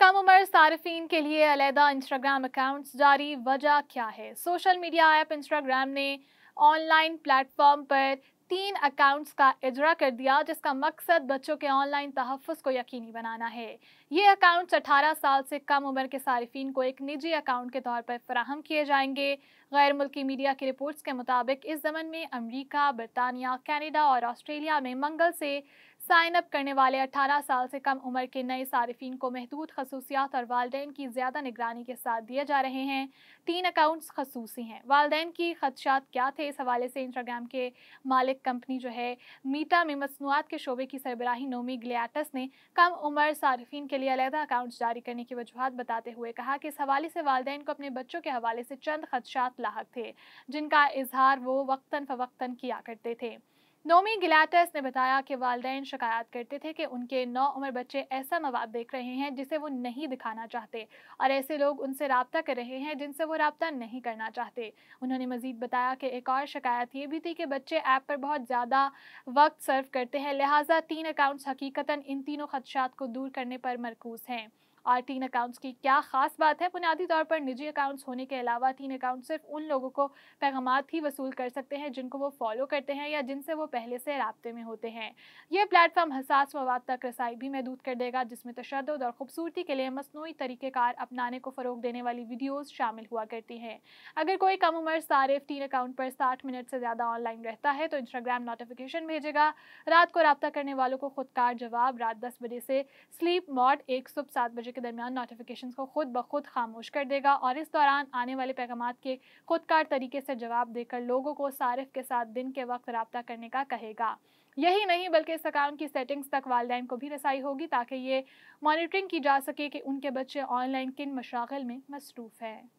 कम उम्र सार्फिन के लिए अलहदा इंस्टाग्राम अकाउंट्स जारी वजह क्या है सोशल मीडिया ऐप इंस्टाग्राम ने ऑनलाइन प्लेटफॉर्म पर तीन अकाउंट्स का इजरा कर दिया जिसका मकसद बच्चों के ऑनलाइन तहफ़ को यकीनी बनाना है ये अकाउंट्स 18 साल से कम उम्र के सार्फिन को एक निजी अकाउंट के तौर पर फ्राहम किए जाएंगे गैर मुल्की मीडिया की रिपोर्ट्स के मुताबिक इस जमन में अमरीका बरतानिया कैनेडा और ऑस्ट्रेलिया में मंगल से साइन अप करने वाले 18 साल से कम उम्र के नए सार्फिन को महदूद खसूसियात और वालदे की ज़्यादा निगरानी के साथ दिए जा रहे हैं तीन अकाउंट्स खसूसी हैं वालदे की खदशात क्या थे इस हवाले से इंस्टाग्राम के मालिक कंपनी जो है मीटा में मसनूआत के शोबे की सरबराही नोमी ग्लियाटस ने कम उम्र सार्फिन के लिए अलहदा अकाउंट्स जारी करने की वजूहत बताते हुए कहा कि इस हवाले से वालदे को अपने बच्चों के हवाले से चंद खदशात लाक थे जिनका इजहार वो वक्ता फ़वक्ता किया करते थे नोमी गिलाटस ने बताया कि वालदेन शिकायत करते थे कि उनके नौ उम्र बच्चे ऐसा मवाद देख रहे हैं जिसे वो नहीं दिखाना चाहते और ऐसे लोग उनसे रबता कर रहे हैं जिनसे वो रबता नहीं करना चाहते उन्होंने मजीद बताया कि एक और शिकायत ये भी थी कि बच्चे ऐप पर बहुत ज़्यादा वक्त सर्व करते हैं लिहाजा तीन अकाउंट्स हकीकता इन तीनों खदशात को दूर करने पर मरकूज़ हैं और तीन अकाउंट्स की क्या खास बात है बुनियादी तौर पर निजी अकाउंट्स होने के अलावा तीन अकाउंट सिर्फ उन लोगों को पैगाम ही वसूल कर सकते हैं जिनको वो फॉलो करते हैं या जिनसे वो पहले से रबते में होते हैं यह प्लेटफॉर्म हसास मवाद तक रसाई भी महदूद कर देगा जिसमें तशद और खूबसूरती के लिए मसनू तरीक़ेकार अपनाने को फ़रोग देने वाली वीडियोज़ शामिल हुआ करती हैं अगर कोई कम उम्र सारे तीन अकाउंट पर साठ मिनट से ज़्यादा ऑनलाइन रहता है तो इंस्टाग्राम नोटिफिकेशन भेजेगा रात को रबता करने वालों को खुदकार जवाब रात दस बजे से स्लीप मॉड एक सुबह सात बजे के दरमियान नोटिफिकेशन को खुद ब खुद खामोश कर देगा और इस दौरान आने वाले पैगाम के खुदकार तरीके से जवाब देकर लोगों को सारिफ के साथ दिन के वक्त रबता करने का कहेगा यही नहीं बल्कि इस अकाउंट की सेटिंग्स तक वालदे को भी रसाई होगी ताकि ये मॉनिटरिंग की जा सके कि उनके बच्चे ऑनलाइन किन मशागल में मसरूफ़ हैं